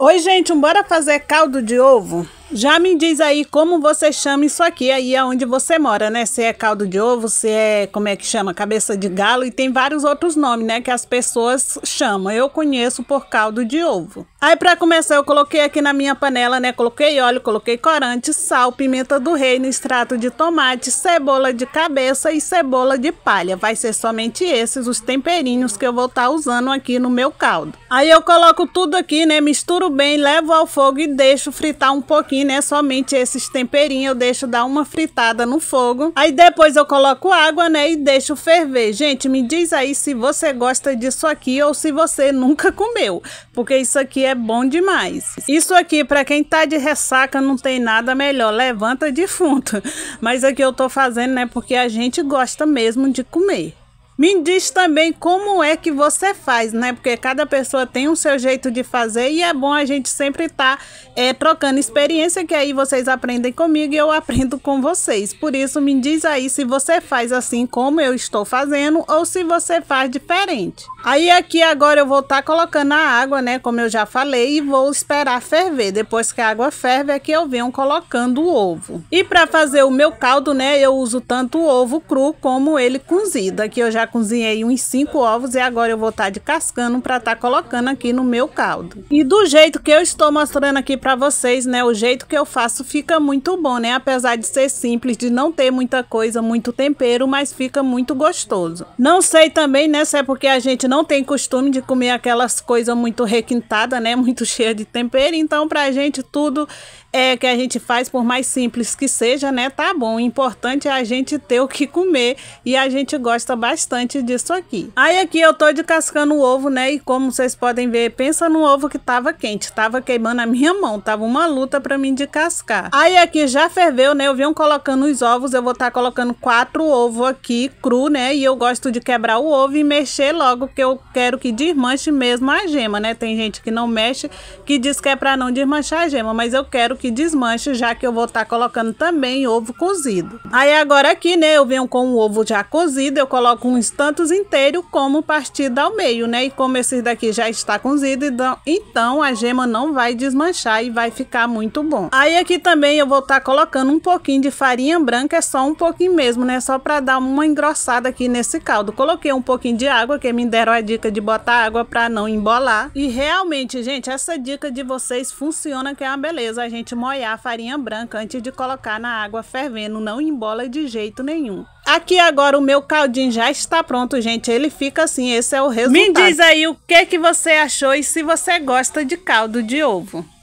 Oi, gente, bora fazer caldo de ovo? Já me diz aí como você chama isso aqui, aí aonde é você mora, né? Se é caldo de ovo, se é, como é que chama, cabeça de galo, e tem vários outros nomes, né, que as pessoas chamam. Eu conheço por caldo de ovo. Aí para começar, eu coloquei aqui na minha panela, né, coloquei óleo, coloquei corante, sal, pimenta do reino, extrato de tomate, cebola de cabeça e cebola de palha. Vai ser somente esses os temperinhos que eu vou estar tá usando aqui no meu caldo. Aí eu coloco tudo aqui, né, misturo bem, levo ao fogo e deixo fritar um pouquinho aqui, né? Somente esses temperinhos eu deixo dar uma fritada no fogo. Aí depois eu coloco água, né? E deixo ferver. Gente, me diz aí se você gosta disso aqui ou se você nunca comeu. Porque isso aqui é bom demais. Isso aqui, para quem tá de ressaca, não tem nada melhor. Levanta defunto. Mas aqui eu tô fazendo, né? Porque a gente gosta mesmo de comer. Me diz também como é que você faz, né? Porque cada pessoa tem o seu jeito de fazer e é bom a gente sempre estar tá, é, trocando experiência, que aí vocês aprendem comigo e eu aprendo com vocês. Por isso, me diz aí se você faz assim como eu estou fazendo ou se você faz diferente. Aí aqui agora eu vou estar tá colocando a água, né? Como eu já falei, e vou esperar ferver. Depois que a água ferve é que eu venho colocando o ovo. E para fazer o meu caldo, né? Eu uso tanto o ovo cru como ele cozido. Aqui eu já cozinhei uns 5 ovos e agora eu vou estar tá descascando para estar tá colocando aqui no meu caldo. E do jeito que eu estou mostrando aqui para vocês, né, o jeito que eu faço fica muito bom, né? Apesar de ser simples, de não ter muita coisa, muito tempero, mas fica muito gostoso. Não sei também, né, se é porque a gente não tem costume de comer aquelas coisas muito requintadas, né, muito cheia de tempero, então para a gente tudo é que a gente faz, por mais simples que seja, né, tá bom. O importante é a gente ter o que comer e a gente gosta bastante bastante disso aqui. Aí aqui eu tô descascando o ovo, né? E como vocês podem ver, pensa no ovo que tava quente. Tava queimando a minha mão. Tava uma luta pra mim descascar. Aí aqui já ferveu, né? Eu venho colocando os ovos. Eu vou estar tá colocando quatro ovos aqui, cru, né? E eu gosto de quebrar o ovo e mexer logo, que eu quero que desmanche mesmo a gema, né? Tem gente que não mexe, que diz que é pra não desmanchar a gema. Mas eu quero que desmanche, já que eu vou estar tá colocando também ovo cozido. Aí agora aqui, né? Eu venho com o ovo já cozido. Eu coloco uns país, tanto inteiro como partido ao meio, né? E como esse daqui já está cozido, então, então a gema não vai desmanchar e vai ficar muito bom. Aí aqui também eu vou estar tá colocando um pouquinho de farinha branca, é só um pouquinho mesmo, né? Só para dar uma engrossada aqui nesse caldo. Coloquei um pouquinho de água, que me deram a dica de botar água para não embolar. E realmente, gente, essa dica de vocês funciona que é uma beleza. A gente molhar a farinha branca antes de colocar na água fervendo, não embola de jeito nenhum. Aqui agora o meu caldinho já está pronto, gente. Ele fica assim, esse é o resultado. Me diz aí o que, que você achou e se você gosta de caldo de ovo.